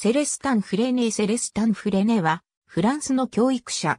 セレスタン・フレネーセレスタン・フレネは、フランスの教育者。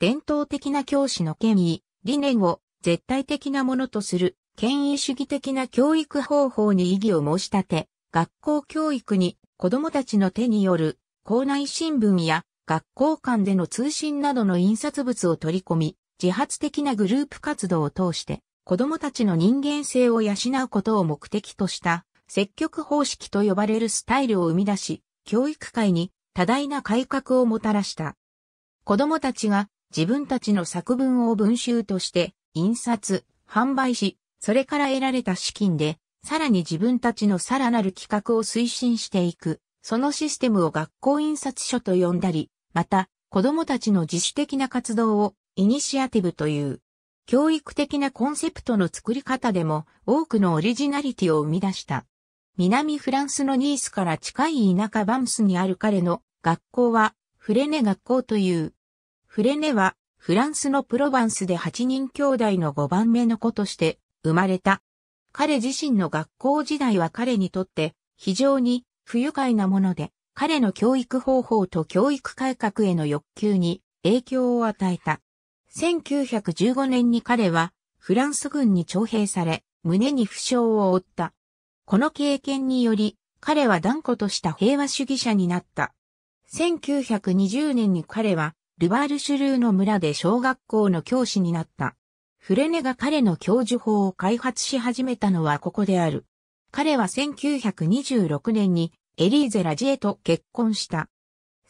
伝統的な教師の権威、理念を絶対的なものとする、権威主義的な教育方法に異議を申し立て、学校教育に子供たちの手による校内新聞や学校間での通信などの印刷物を取り込み、自発的なグループ活動を通して子供たちの人間性を養うことを目的とした積極方式と呼ばれるスタイルを生み出し、教育界に多大な改革をもたらした。子供たちが自分たちの作文を文集として印刷、販売し、それから得られた資金で、さらに自分たちのさらなる企画を推進していく、そのシステムを学校印刷所と呼んだり、また、子供たちの自主的な活動をイニシアティブという、教育的なコンセプトの作り方でも多くのオリジナリティを生み出した。南フランスのニースから近い田舎バンスにある彼の学校はフレネ学校という。フレネはフランスのプロバンスで8人兄弟の5番目の子として生まれた。彼自身の学校時代は彼にとって非常に不愉快なもので、彼の教育方法と教育改革への欲求に影響を与えた。1915年に彼はフランス軍に徴兵され、胸に負傷を負った。この経験により、彼は断固とした平和主義者になった。1920年に彼は、ルバールシュルーの村で小学校の教師になった。フレネが彼の教授法を開発し始めたのはここである。彼は1926年にエリーゼ・ラジエと結婚した。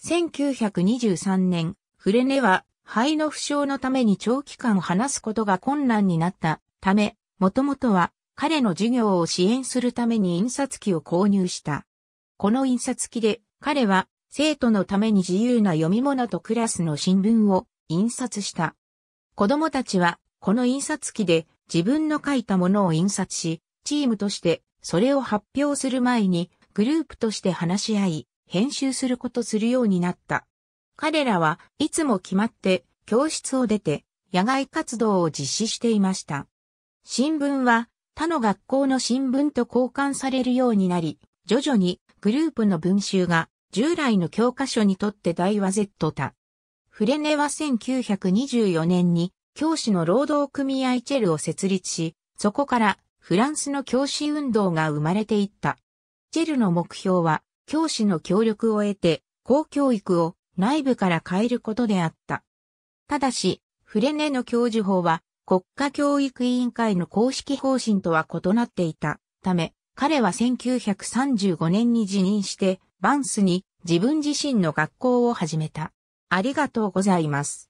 1923年、フレネは肺の負傷のために長期間話すことが困難になったため、もともとは彼の授業を支援するために印刷機を購入した。この印刷機で彼は生徒のために自由な読み物とクラスの新聞を印刷した。子供たちはこの印刷機で自分の書いたものを印刷し、チームとしてそれを発表する前にグループとして話し合い、編集することするようになった。彼らはいつも決まって教室を出て野外活動を実施していました。新聞は他の学校の新聞と交換されるようになり、徐々にグループの文集が従来の教科書にとって大和 Z た。フレネは1924年に教師の労働組合チェルを設立し、そこからフランスの教師運動が生まれていった。チェルの目標は教師の協力を得て公教育を内部から変えることであった。ただし、フレネの教授法は国家教育委員会の公式方針とは異なっていたため、彼は1935年に辞任して、バンスに自分自身の学校を始めた。ありがとうございます。